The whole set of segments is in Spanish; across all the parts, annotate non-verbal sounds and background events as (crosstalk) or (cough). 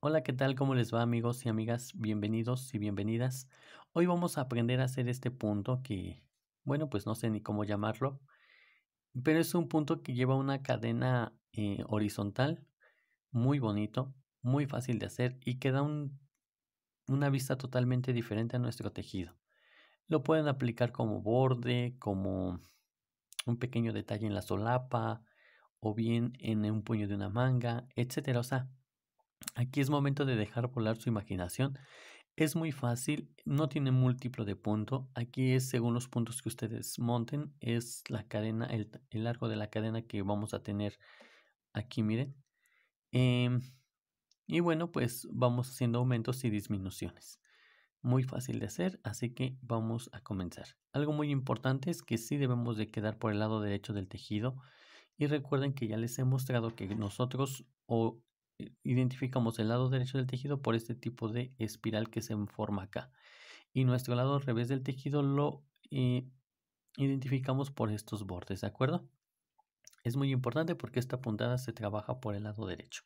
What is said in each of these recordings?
Hola, ¿qué tal? ¿Cómo les va amigos y amigas? Bienvenidos y bienvenidas. Hoy vamos a aprender a hacer este punto que, bueno, pues no sé ni cómo llamarlo, pero es un punto que lleva una cadena eh, horizontal, muy bonito, muy fácil de hacer y que da un, una vista totalmente diferente a nuestro tejido. Lo pueden aplicar como borde, como un pequeño detalle en la solapa, o bien en un puño de una manga, etcétera. O sea, Aquí es momento de dejar volar su imaginación. Es muy fácil, no tiene múltiplo de punto. Aquí es según los puntos que ustedes monten, es la cadena, el, largo de la cadena que vamos a tener aquí, miren. Em, y bueno, pues vamos haciendo aumentos y disminuciones. Muy fácil de hacer, así que vamos a comenzar. Algo muy importante es que sí debemos de quedar por el lado derecho del tejido. Y recuerden que ya les he mostrado que nosotros o identificamos el lado derecho del tejido por este tipo de espiral que se forma acá. Y nuestro lado revés del tejido lo eh, identificamos por estos bordes, ¿de acuerdo? Es muy importante porque esta puntada se trabaja por el lado derecho.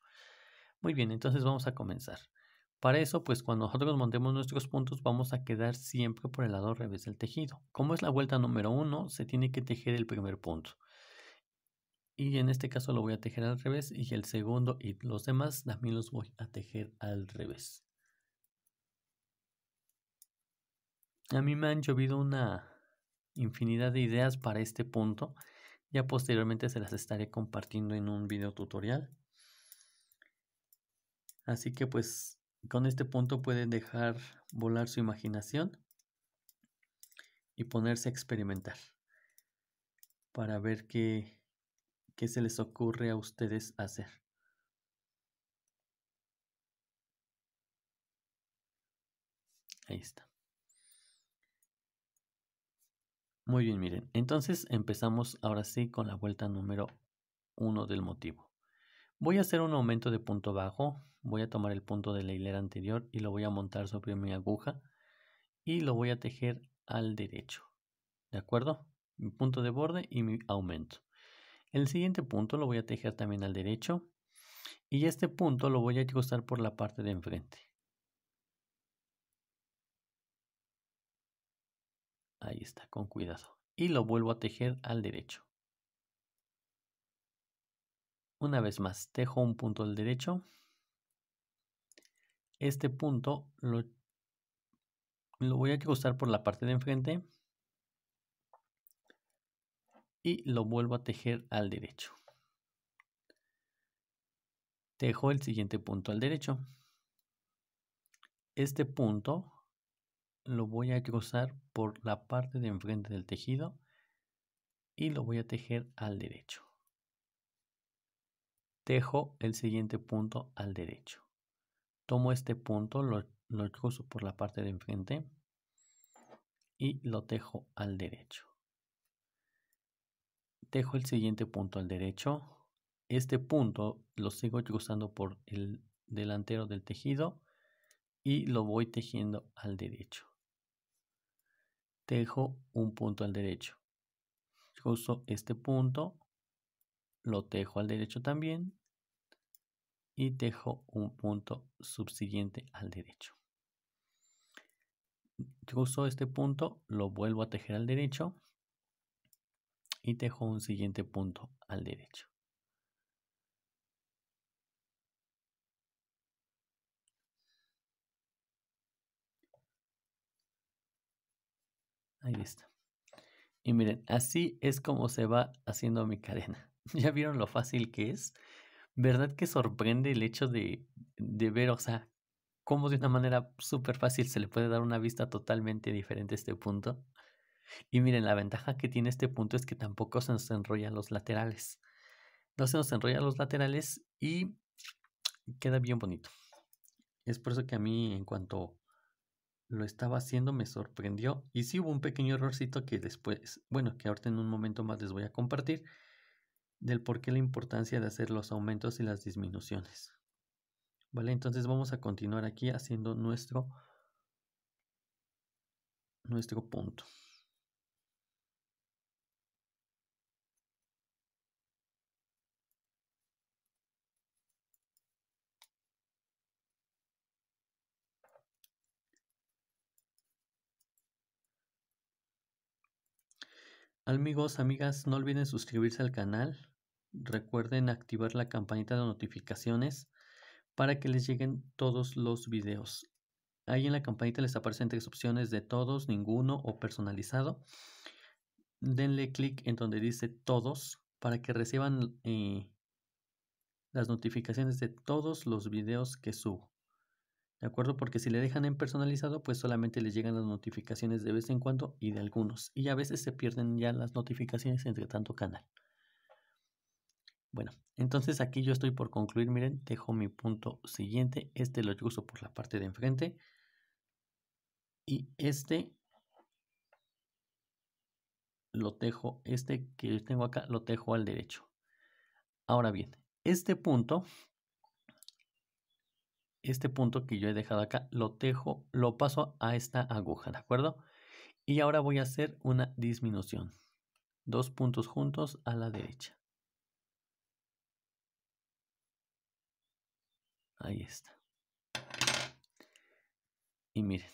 Muy bien, entonces vamos a comenzar. Para eso, pues cuando nosotros montemos nuestros puntos vamos a quedar siempre por el lado revés del tejido. Como es la vuelta número uno, se tiene que tejer el primer punto y en este caso lo voy a tejer al revés y el segundo y los demás también los voy a tejer al revés. A mí me han llovido una infinidad de ideas para este punto. Ya posteriormente se las estaré compartiendo en un video tutorial. Así que pues con este punto pueden dejar volar su imaginación y ponerse a experimentar para ver qué, ¿Qué se les ocurre a ustedes hacer? Ahí está. Muy bien, miren. Entonces empezamos ahora sí con la vuelta número 1 del motivo. Voy a hacer un aumento de punto bajo. Voy a tomar el punto de la hilera anterior y lo voy a montar sobre mi aguja y lo voy a tejer al derecho. ¿De acuerdo? Mi punto de borde y mi aumento. El siguiente punto lo voy a tejer también al derecho y este punto lo voy a ajustar por la parte de enfrente. Ahí está, con cuidado. Y lo vuelvo a tejer al derecho. Una vez más, tejo un punto al derecho. Este punto lo, lo voy a ajustar por la parte de enfrente y lo vuelvo a tejer al derecho. Tejo el siguiente punto al derecho. Este punto lo voy a cruzar por la parte de enfrente del tejido y lo voy a tejer al derecho. Tejo el siguiente punto al derecho. Tomo este punto, lo, cruzo por la parte de enfrente y lo tejo al derecho tejo el siguiente punto al derecho. Este punto lo sigo cruzando por el delantero del tejido y lo voy tejiendo al derecho. Tejo un punto al derecho. Cruzo este punto, lo tejo al derecho también y tejo un punto subsiguiente al derecho. Cruzo este punto, lo vuelvo a tejer al derecho y tejo un siguiente punto al derecho. Ahí está. Y miren, así es como se va haciendo mi cadena. (laughs) ¿Ya vieron lo fácil que es? ¿Verdad que sorprende el hecho de, de ver, o sea, cómo de una manera súper fácil se le puede dar una vista totalmente diferente a este punto? Y miren, la ventaja que tiene este punto es que tampoco se nos enrolla los laterales. No se nos enrolla los laterales y queda bien bonito. Es por eso que a mí en cuanto lo estaba haciendo me sorprendió. Y sí hubo un pequeño errorcito que después, bueno, que ahorita en un momento más les voy a compartir del por qué la importancia de hacer los aumentos y las disminuciones. Vale, entonces vamos a continuar aquí haciendo nuestro nuestro punto. Amigos, amigas, no olviden suscribirse al canal. Recuerden activar la campanita de notificaciones para que les lleguen todos los videos. Ahí en la campanita les aparecen tres opciones de todos, ninguno o personalizado. Denle clic en donde dice todos para que reciban eh, las notificaciones de todos los videos que subo. ¿de acuerdo? Porque si le dejan en personalizado, pues solamente les llegan las notificaciones de vez en cuando y de algunos. Y a veces se pierden ya las notificaciones entre tanto canal. Bueno, entonces aquí yo estoy por concluir. Miren, dejo mi punto siguiente. Este lo uso por la parte de enfrente. Y este lo tejo, este que yo tengo acá, lo tejo al derecho. Ahora bien, este punto este punto que yo he dejado acá, lo tejo, lo paso a esta aguja, ¿de acuerdo? Y ahora voy a hacer una disminución. Dos puntos juntos a la derecha. Ahí está. Y miren.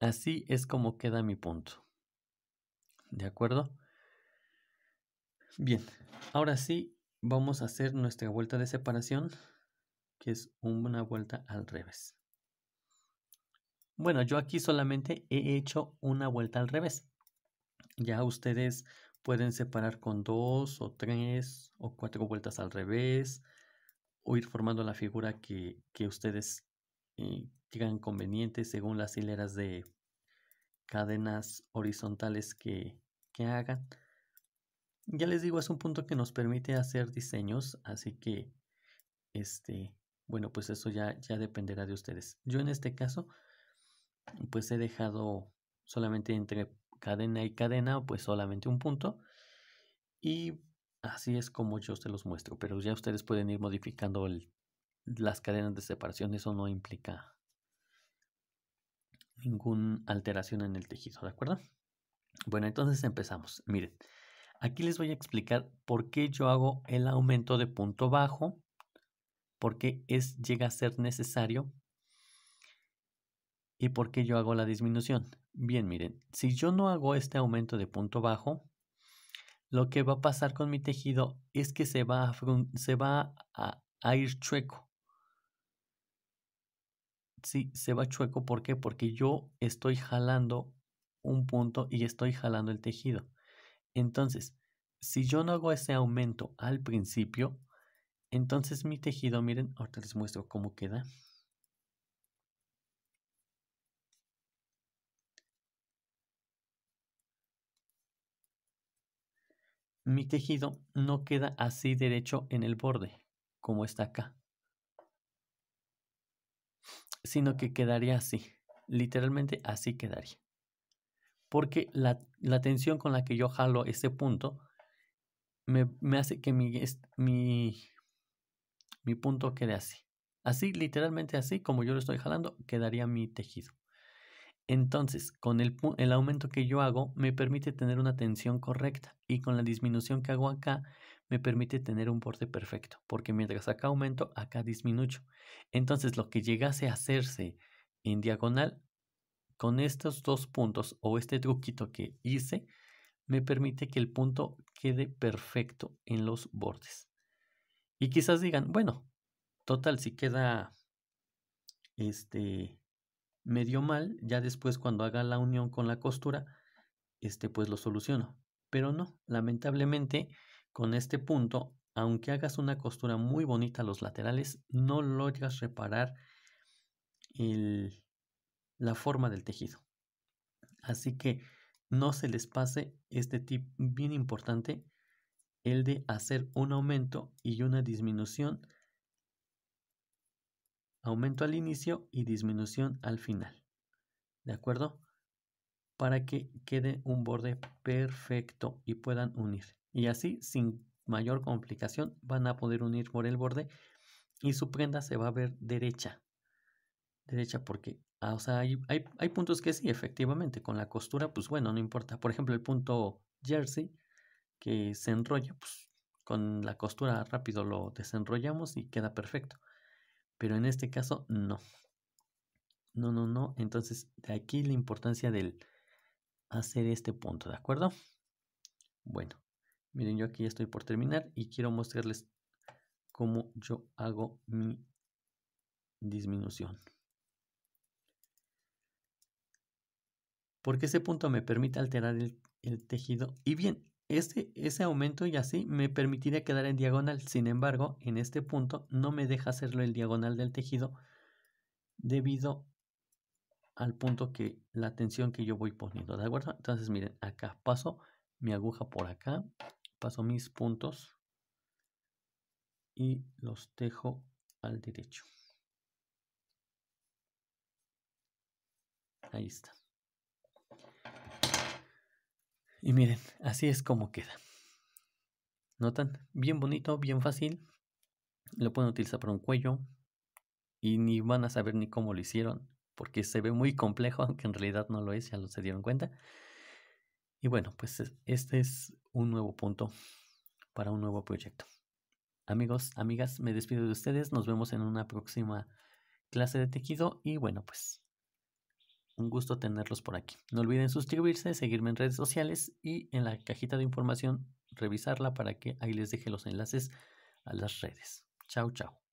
Así es como queda mi punto. ¿De acuerdo? Bien, ahora sí vamos a hacer nuestra vuelta de separación, que es una vuelta al revés. Bueno, yo aquí solamente he hecho una vuelta al revés. Ya ustedes pueden separar con dos o tres o cuatro vueltas al revés o ir formando la figura que, ustedes eh, conveniente según las hileras de cadenas horizontales que, que hagan. Ya les digo, es un punto que nos permite hacer diseños, así que, este, bueno, pues eso ya, ya dependerá de ustedes. Yo en este caso, pues he dejado solamente entre cadena y cadena, pues solamente un punto. Y así es como yo se los muestro, pero ya ustedes pueden ir modificando las cadenas de separación, eso no implica ninguna alteración en el tejido, ¿de acuerdo? Bueno, entonces empezamos. Miren, Aquí les voy a explicar por qué yo hago el aumento de punto bajo, por qué es, llega a ser necesario y por qué yo hago la disminución. Bien, miren, si yo no hago este aumento de punto bajo, lo que va a pasar con mi tejido es que se va a, a ir chueco. Sí, se va chueco. ¿Por qué? Porque yo estoy jalando un punto y estoy jalando el tejido. Entonces, si yo no hago ese aumento al principio, entonces mi tejido, miren, ahorita les muestro cómo queda. Mi tejido no queda así derecho en el borde, como está acá, sino que quedaría así, literalmente así quedaría porque la, la, tensión con la que yo jalo este punto me, hace que mi, mi, mi punto quede así. Así, literalmente así, como yo lo estoy jalando, quedaría mi tejido. Entonces, con el, el, aumento que yo hago, me permite tener una tensión correcta y con la disminución que hago acá, me permite tener un borde perfecto, porque mientras acá aumento, acá disminuyo. Entonces, lo que llegase a hacerse en diagonal, con estos dos puntos o este truquito que hice, me permite que el punto quede perfecto en los bordes. Y quizás digan, bueno, total, si queda este medio mal, ya después cuando haga la unión con la costura, este pues lo soluciono. Pero no, lamentablemente con este punto, aunque hagas una costura muy bonita a los laterales, no logras reparar el, la forma del tejido. Así que no se les pase este tip bien importante, el de hacer un aumento y una disminución. Aumento al inicio y disminución al final. ¿De acuerdo? Para que quede un borde perfecto y puedan unir. Y así, sin mayor complicación, van a poder unir por el borde y su prenda se va a ver derecha. Derecha porque Ah, o sea, hay, puntos que sí, efectivamente, con la costura, pues bueno, no importa. Por ejemplo, el punto jersey que se enrolla, pues con la costura rápido lo desenrollamos y queda perfecto. Pero en este caso, no. No, no, no. Entonces, de aquí la importancia del hacer este punto, ¿de acuerdo? Bueno, miren, yo aquí estoy por terminar y quiero mostrarles cómo yo hago mi disminución. porque ese punto me permite alterar el, tejido. Y bien, este, ese aumento y así me permitiría quedar en diagonal. Sin embargo, en este punto no me deja hacerlo el diagonal del tejido debido al punto que la tensión que yo voy poniendo, ¿de acuerdo? Entonces, miren, acá paso mi aguja por acá, paso mis puntos y los tejo al derecho. Ahí está. Y miren, así es como queda. ¿Notan? Bien bonito, bien fácil. Lo pueden utilizar para un cuello. Y ni van a saber ni cómo lo hicieron. Porque se ve muy complejo, (laughs) aunque en realidad no lo es, ya lo se dieron cuenta. Y bueno, pues este es un nuevo punto para un nuevo proyecto. Amigos, amigas, me despido de ustedes. Nos vemos en una próxima clase de tejido. Y bueno, pues un gusto tenerlos por aquí. No olviden suscribirse, seguirme en redes sociales y en la cajita de información revisarla para que ahí les deje los enlaces a las redes. Chao, chao.